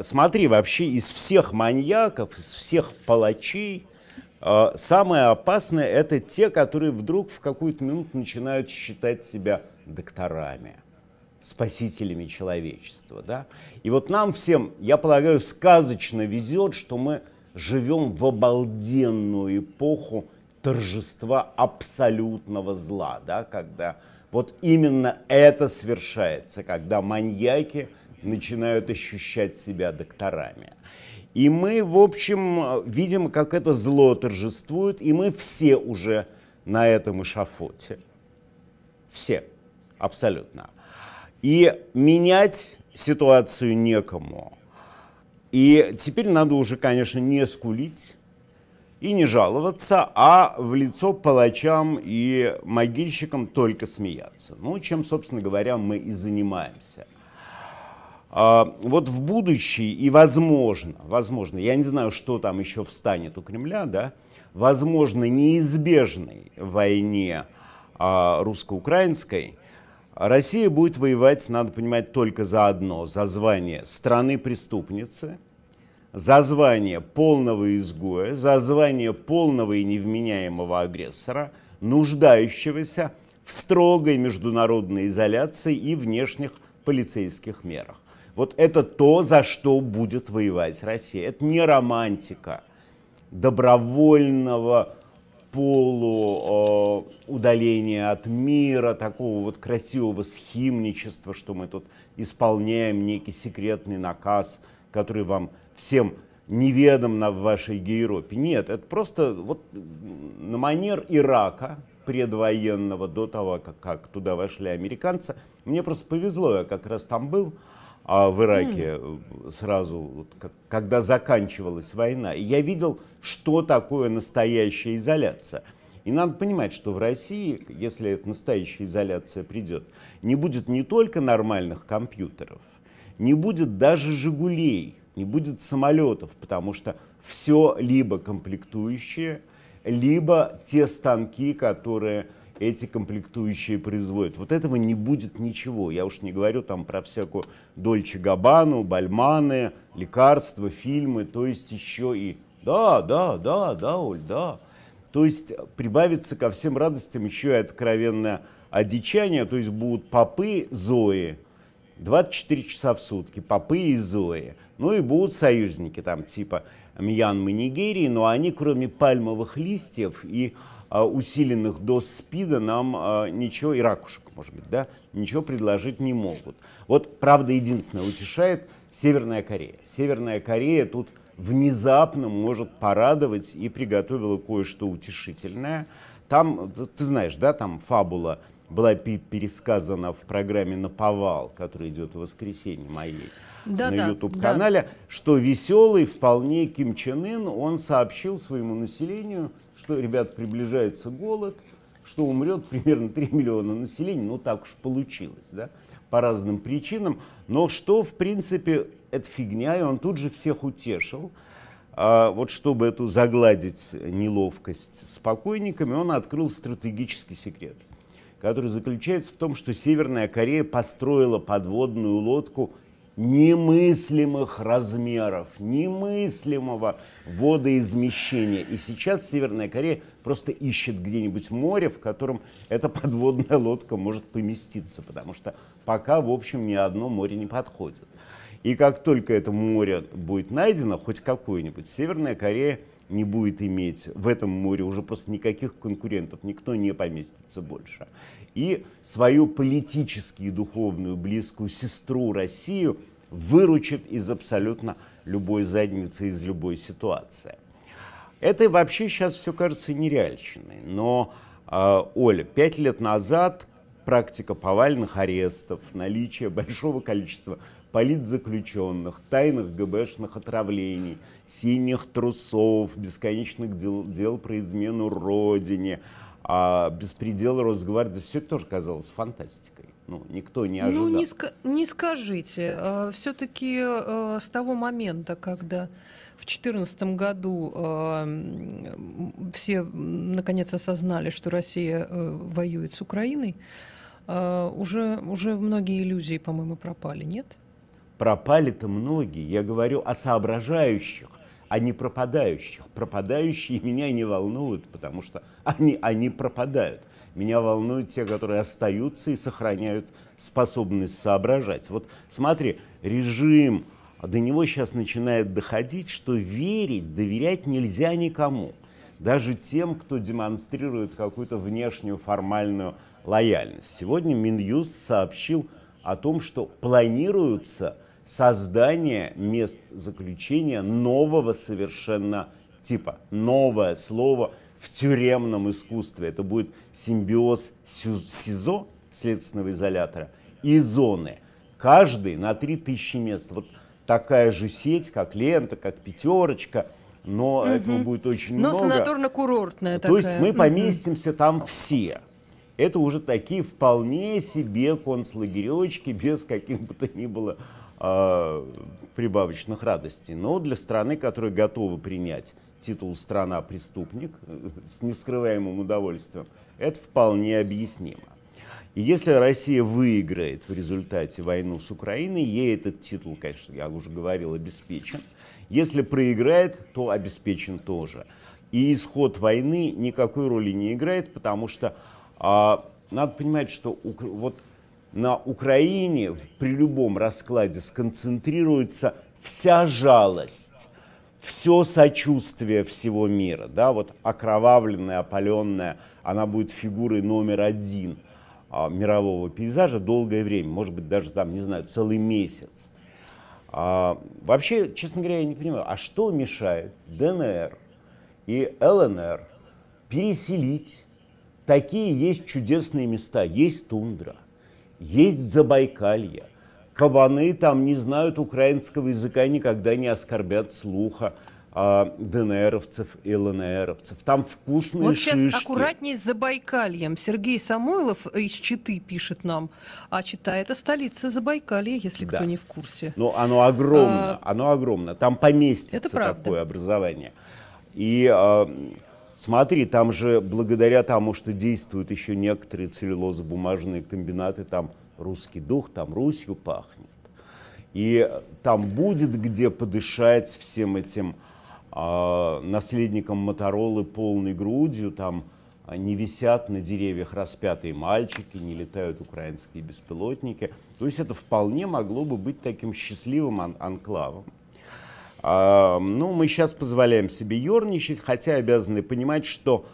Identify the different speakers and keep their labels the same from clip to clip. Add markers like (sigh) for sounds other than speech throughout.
Speaker 1: Смотри, вообще из всех маньяков, из всех палачей, э, самые опасные это те, которые вдруг в какую-то минуту начинают считать себя докторами, спасителями человечества. Да? И вот нам всем, я полагаю, сказочно везет, что мы живем в обалденную эпоху торжества абсолютного зла, да? когда вот именно это свершается, когда маньяки – начинают ощущать себя докторами. И мы, в общем, видим, как это зло торжествует, и мы все уже на этом эшафоте. Все, абсолютно. И менять ситуацию некому. И теперь надо уже, конечно, не скулить и не жаловаться, а в лицо палачам и могильщикам только смеяться. Ну, чем, собственно говоря, мы и занимаемся. А, вот в будущее и возможно, возможно, я не знаю, что там еще встанет у Кремля, да, возможно, неизбежной войне а, русско-украинской, Россия будет воевать, надо понимать, только за одно, за звание страны-преступницы, за звание полного изгоя, за звание полного и невменяемого агрессора, нуждающегося в строгой международной изоляции и внешних полицейских мерах. Вот это то, за что будет воевать Россия. Это не романтика добровольного полуудаления э, от мира, такого вот красивого схимничества, что мы тут исполняем некий секретный наказ, который вам всем неведом на вашей Гейропе. Нет, это просто вот на манер Ирака предвоенного, до того, как, как туда вошли американцы. Мне просто повезло, я как раз там был а в Ираке э, сразу, когда заканчивалась война. я видел, что такое настоящая изоляция. И надо понимать, что в России, если эта настоящая изоляция придет, не будет не только нормальных компьютеров, не будет даже «Жигулей», не будет самолетов, потому что все либо комплектующие, либо те станки, которые эти комплектующие производят. Вот этого не будет ничего. Я уж не говорю там про всякую Дольче Габану, Бальманы, лекарства, фильмы, то есть еще и... Да, да, да, да, Оль, да. То есть прибавится ко всем радостям еще и откровенное одичание, то есть будут попы Зои, 24 часа в сутки, попы и Зои. Ну и будут союзники там типа Мьянмы, Нигерии, но они кроме пальмовых листьев и а, усиленных до СПИДа нам а, ничего, и ракушек, может быть, да, ничего предложить не могут. Вот, правда, единственное утешает Северная Корея. Северная Корея тут внезапно может порадовать и приготовила кое-что утешительное. Там, ты знаешь, да, там фабула была пересказана в программе «Наповал», которая идет в воскресенье моей да, на YouTube-канале, да. что веселый вполне Ким Чен Ын, он сообщил своему населению, что, ребят, приближается голод, что умрет примерно 3 миллиона населения, ну так уж получилось, да, по разным причинам, но что, в принципе, это фигня, и он тут же всех утешил, а вот чтобы эту загладить неловкость с покойниками, он открыл стратегический секрет – который заключается в том, что Северная Корея построила подводную лодку немыслимых размеров, немыслимого водоизмещения. И сейчас Северная Корея просто ищет где-нибудь море, в котором эта подводная лодка может поместиться, потому что пока, в общем, ни одно море не подходит. И как только это море будет найдено, хоть какое-нибудь, Северная Корея – не будет иметь в этом море уже просто никаких конкурентов, никто не поместится больше. И свою политически и духовную близкую сестру Россию выручит из абсолютно любой задницы, из любой ситуации. Это вообще сейчас все кажется нереальщиной, но, э, Оля, пять лет назад практика повальных арестов, наличие большого количества политзаключенных, тайных ГБшных отравлений, синих трусов, бесконечных дел, дел про измену Родине, а беспредел Росгвардии, все это тоже казалось фантастикой. Ну, никто не ну, ожидал. Ну, не,
Speaker 2: ска- не скажите. А, Все-таки а, с того момента, когда в 2014 году а, все наконец осознали, что Россия э, воюет с Украиной, уже, уже многие иллюзии, по-моему, пропали, нет?
Speaker 1: Пропали-то многие. Я говорю о соображающих, а не пропадающих. Пропадающие меня не волнуют, потому что они, они пропадают. Меня волнуют те, которые остаются и сохраняют способность соображать. Вот смотри, режим, до него сейчас начинает доходить, что верить, доверять нельзя никому. Даже тем, кто демонстрирует какую-то внешнюю формальную лояльность. Сегодня Минюст сообщил о том, что планируются – создание мест заключения нового совершенно типа, новое слово в тюремном искусстве. Это будет симбиоз СИЗО, следственного изолятора, и зоны. Каждый на 3000 мест. Вот такая же сеть, как лента, как пятерочка, но угу. этого будет очень но много. Но
Speaker 2: санаторно-курортная То такая. есть мы угу. поместимся
Speaker 1: там все. Это уже такие вполне себе концлагеречки без каких бы то ни было Э, прибавочных радостей. Но для страны, которая готова принять титул «страна-преступник» с нескрываемым удовольствием, это вполне объяснимо. И если Россия выиграет в результате войну с Украиной, ей этот титул, конечно, я уже говорил, обеспечен. Если проиграет, то обеспечен тоже. И исход войны никакой роли не играет, потому что а, надо понимать, что вот на Украине при любом раскладе сконцентрируется вся жалость, все сочувствие всего мира. Да? Вот окровавленная, опаленная, она будет фигурой номер один а, мирового пейзажа долгое время, может быть, даже там, не знаю, целый месяц. А, вообще, честно говоря, я не понимаю, а что мешает ДНР и ЛНР переселить? Такие есть чудесные места, есть тундра – есть Забайкалье. Кабаны там не знают украинского языка, и никогда не оскорбят слуха а, ДНРовцев и ЛНРовцев. Там вкусные Вот сейчас шишки. аккуратней
Speaker 2: с Забайкальем. Сергей Самойлов из Читы пишет нам, а Чита это столица Забайкалья, если да. кто не в
Speaker 1: курсе. Ну, оно огромно, а... оно огромно. Там поместится это такое образование. И... А, Смотри, там же благодаря тому, что действуют еще некоторые целлюлозобумажные комбинаты, там русский дух, там Русью пахнет. И там будет где подышать всем этим э, наследникам Моторолы полной грудью, там не висят на деревьях распятые мальчики, не летают украинские беспилотники. То есть это вполне могло бы быть таким счастливым ан анклавом. А, ну, мы сейчас позволяем себе ерничать, хотя обязаны понимать, что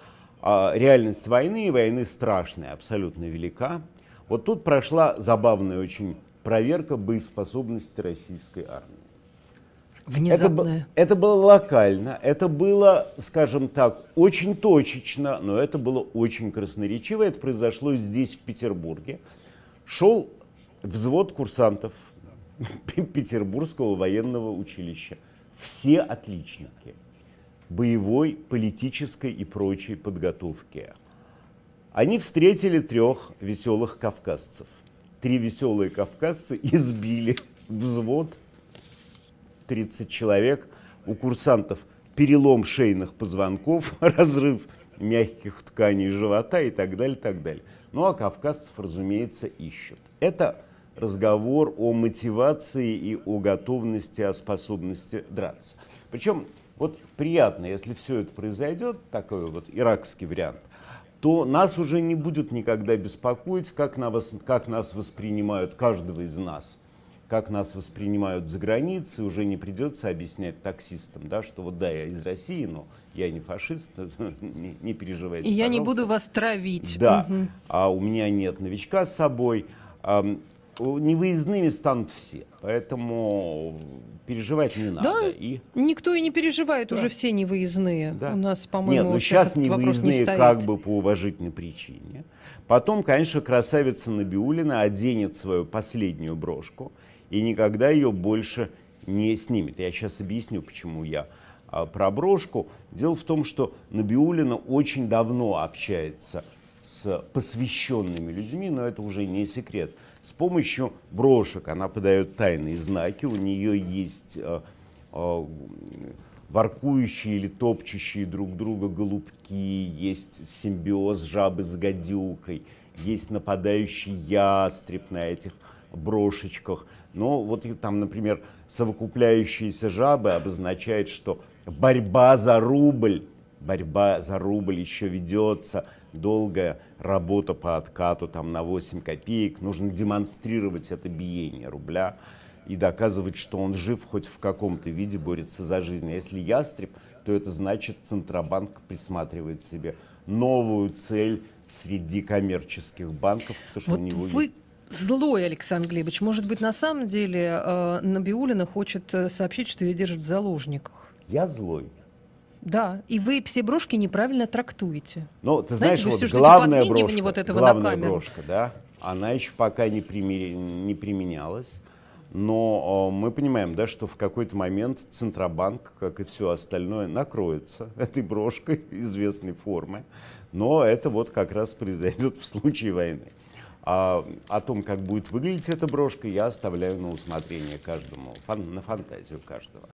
Speaker 1: а, реальность войны, войны страшная, абсолютно велика. Вот тут прошла забавная очень проверка боеспособности российской армии.
Speaker 2: Внезапная.
Speaker 1: Это, это было локально, это было, скажем так, очень точечно, но это было очень красноречиво. Это произошло здесь, в Петербурге. Шел взвод курсантов (laughs) Петербургского военного училища все отличники боевой, политической и прочей подготовки. Они встретили трех веселых кавказцев. Три веселые кавказца (laughs) избили взвод 30 человек. У курсантов перелом шейных позвонков, (laughs) разрыв мягких тканей живота и так далее, так далее. Ну а кавказцев, разумеется, ищут. Это разговор о мотивации и о готовности, о способности драться. Причем вот приятно, если все это произойдет, такой вот иракский вариант, то нас уже не будет никогда беспокоить, как, на вас, как нас воспринимают каждого из нас, как нас воспринимают за границей, уже не придется объяснять таксистам, да, что вот да, я из России, но я не фашист, (laughs) не, не переживайте. И пожалуйста. я не буду вас
Speaker 2: травить. Да, угу.
Speaker 1: а у меня нет новичка с собой невыездными станут все. Поэтому переживать не надо. Да, и...
Speaker 2: никто и не переживает, да. уже все невыездные. Да. У нас, по-моему, Нет, ну сейчас, сейчас невыездные не стоит. как бы
Speaker 1: по уважительной причине. Потом, конечно, красавица Набиулина оденет свою последнюю брошку и никогда ее больше не снимет. Я сейчас объясню, почему я а, про брошку. Дело в том, что Набиулина очень давно общается с посвященными людьми, но это уже не секрет с помощью брошек. Она подает тайные знаки, у нее есть э, э, воркующие или топчущие друг друга голубки, есть симбиоз жабы с гадюкой, есть нападающий ястреб на этих брошечках. Но вот там, например, совокупляющиеся жабы обозначает, что борьба за рубль борьба за рубль еще ведется, долгая работа по откату там на 8 копеек. Нужно демонстрировать это биение рубля и доказывать, что он жив хоть в каком-то виде, борется за жизнь. А если ястреб, то это значит, Центробанк присматривает себе новую цель среди коммерческих банков, потому что вот у него вы... есть
Speaker 2: злой Александр Глебович. Может быть, на самом деле э, Набиулина хочет э, сообщить, что ее
Speaker 1: держат в заложниках? Я злой.
Speaker 2: Да, и вы все брошки неправильно трактуете. Ну, ты знаешь, Знаете, вот главная что, типа, брошка, вот этого главная брошка,
Speaker 1: да, она еще пока не, пример... не применялась. Но э, мы понимаем, да, что в какой-то момент Центробанк, как и все остальное, накроется этой брошкой известной формы. Но это вот как раз произойдет в случае войны. А, о том, как будет выглядеть эта брошка, я оставляю на усмотрение каждому, фан, на фантазию каждого.